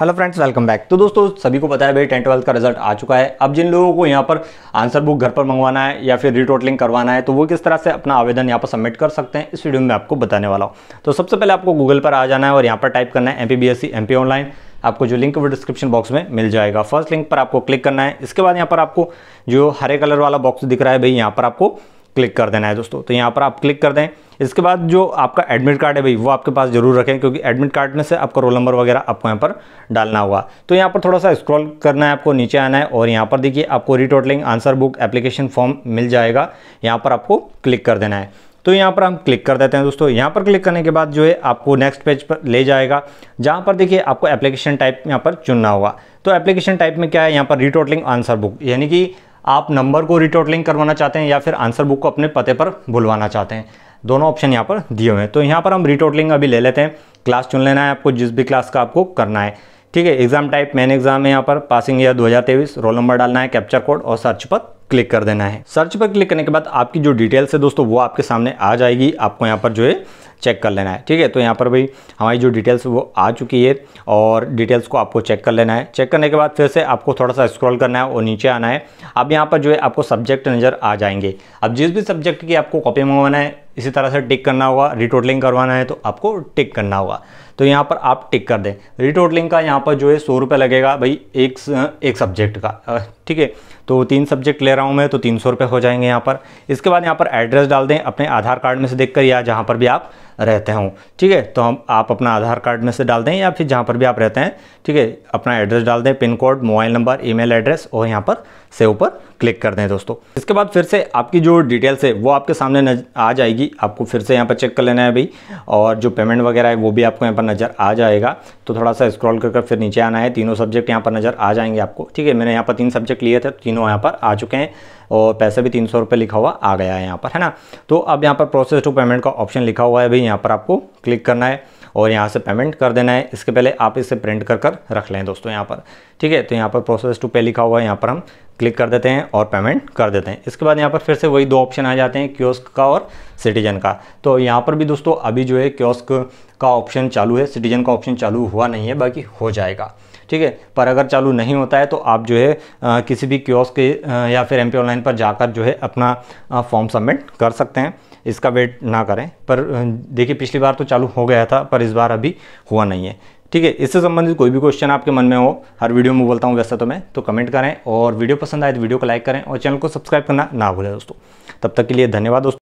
hello friends welcome back तो दोस्तों सभी को पता है भाई टेंथ ट्वेल्थ का रिजल्ट आ चुका है अब जिन लोगों को यहाँ पर आंसर बुक घर पर मंगवाना है या फिर रिटोटलिंग करवाना है तो वो किस तरह से अपना आवेदन यहाँ पर सबमिट कर सकते हैं इस वीडियो में आपको बताने वाला हूँ तो सबसे पहले आपको गूगल पर आ जाना है और यहाँ पर टाइप करना है M P B S C M P online आपको जो लिंक वो डिस्क्रिप्शन बॉक्स में मिल जाएगा फर्स्ट लिंक पर आपको क्लिक करना है इसके बाद यहाँ पर आपको जो हरे कलर वाला बॉक्स दिख रहा है भाई यहाँ पर आपको क्लिक कर देना है दोस्तों तो यहाँ पर आप क्लिक कर दें इसके बाद जो आपका एडमिट कार्ड है भाई वो आपके पास जरूर रखें क्योंकि एडमिट कार्ड में से आपका रोल नंबर वगैरह आपको यहाँ पर डालना होगा तो यहाँ पर थोड़ा सा स्क्रॉल करना है आपको नीचे आना है और यहाँ पर देखिए आपको retotalling answer book application form मिल जाएगा यहाँ पर आपको क्लिक कर देना है तो यहाँ पर हम क्लिक कर देते हैं दोस्तों यहाँ पर क्लिक करने के बाद जो है आपको नेक्स्ट पेज पर ले जाएगा जहाँ पर देखिए आपको एप्लीकेशन टाइप यहाँ पर चुनना होगा तो एप्लीकेशन टाइप में क्या है यहाँ पर रिटोटलिंग आंसर बुक यानी कि आप नंबर को रिटोटलिंग करवाना चाहते हैं या फिर आंसर बुक को अपने पते पर बुलवाना चाहते हैं दोनों ऑप्शन यहाँ पर दिए हुए हैं तो यहाँ पर हम रिटोटलिंग अभी ले लेते हैं क्लास चुन लेना है आपको जिस भी क्लास का आपको करना है ठीक है एग्जाम टाइप मेन एग्जाम है यहाँ पर पासिंग ईयर 2023 रोल नंबर डालना है कैप्चर कोड और सर्च पर क्लिक कर देना है सर्च पर क्लिक करने के बाद आपकी जो डिटेल्स है दोस्तों वो आपके सामने आ जाएगी आपको यहाँ पर जो है चेक कर लेना है ठीक है तो यहाँ पर भाई हमारी जो डिटेल्स वो आ चुकी है और डिटेल्स को आपको चेक कर लेना है चेक करने के बाद फिर से आपको थोड़ा सा स्क्रॉल करना है और नीचे आना है अब यहाँ पर जो है आपको सब्जेक्ट नज़र आ जाएंगे अब जिस भी सब्जेक्ट की आपको कॉपी मंगवाना है इसी तरह से टिक करना होगा रिटोटलिंग करवाना है तो आपको टिक करना होगा तो यहाँ पर आप टिक कर दें रिटोटलिंग का यहाँ पर जो है सौ रुपये लगेगा भाई एक एक सब्जेक्ट का ठीक है तो तीन सब्जेक्ट ले रहा हूँ मैं तो तीन सौ रुपये हो जाएंगे यहाँ पर इसके बाद यहाँ पर एड्रेस डाल दें अपने आधार कार्ड में से देख कर या जहाँ पर भी आप रहते हों ठीक है तो हम आप अपना आधार कार्ड में से डाल दें या फिर जहाँ पर भी आप रहते हैं ठीक है अपना एड्रेस डाल दें pin code mobile number email address और यहाँ पर सेव पर क्लिक कर दें दोस्तों इसके बाद फिर से आपकी जो डिटेल्स है वो आपके सामने नज आ जाएगी आपको फिर से यहाँ पर चेक कर लेना है भाई और जो पेमेंट वगैरह है वो भी आपको यहाँ पर नज़र आ जाएगा तो थोड़ा सा स्क्रॉल करके कर फिर नीचे आना है तीनों सब्जेक्ट यहाँ पर नज़र आ जाएंगे आपको ठीक है मैंने यहाँ पर तीन सब्जेक्ट लिए थे तीनों यहाँ पर आ चुके हैं और पैसे भी तीन सौ रुपये लिखा हुआ आ गया है यहाँ पर है ना तो अब यहाँ पर प्रोसेस टू पेमेंट का ऑप्शन लिखा हुआ है भाई यहाँ पर आपको क्लिक करना है और यहाँ से पेमेंट कर देना है इसके पहले आप इसे प्रिंट कर कर रख लें दोस्तों यहाँ पर ठीक है तो यहाँ पर प्रोसेस टू पे लिखा हुआ है यहाँ पर हम क्लिक कर देते हैं और पेमेंट कर देते हैं इसके बाद यहाँ पर फिर से वही दो ऑप्शन आ जाते हैं क्योस्क का और सिटीजन का तो यहाँ पर भी दोस्तों अभी जो है क्योस्क का ऑप्शन चालू है सिटीजन का ऑप्शन चालू हुआ नहीं है बाकी हो जाएगा ठीक है पर अगर चालू नहीं होता है तो आप जो है आ, किसी भी क्योस के या फिर एम ऑनलाइन पर जाकर जो है अपना फॉर्म सबमिट कर सकते हैं इसका वेट ना करें पर देखिए पिछली बार तो चालू हो गया था पर इस बार अभी हुआ नहीं है ठीक है इससे संबंधित कोई भी क्वेश्चन आपके मन में हो हर वीडियो में बोलता हूँ वैसा तो मैं तो कमेंट करें और वीडियो पसंद आए तो वीडियो को लाइक करें और चैनल को सब्सक्राइब करना ना भूलें दोस्तों तब तक के लिए धन्यवाद दोस्तों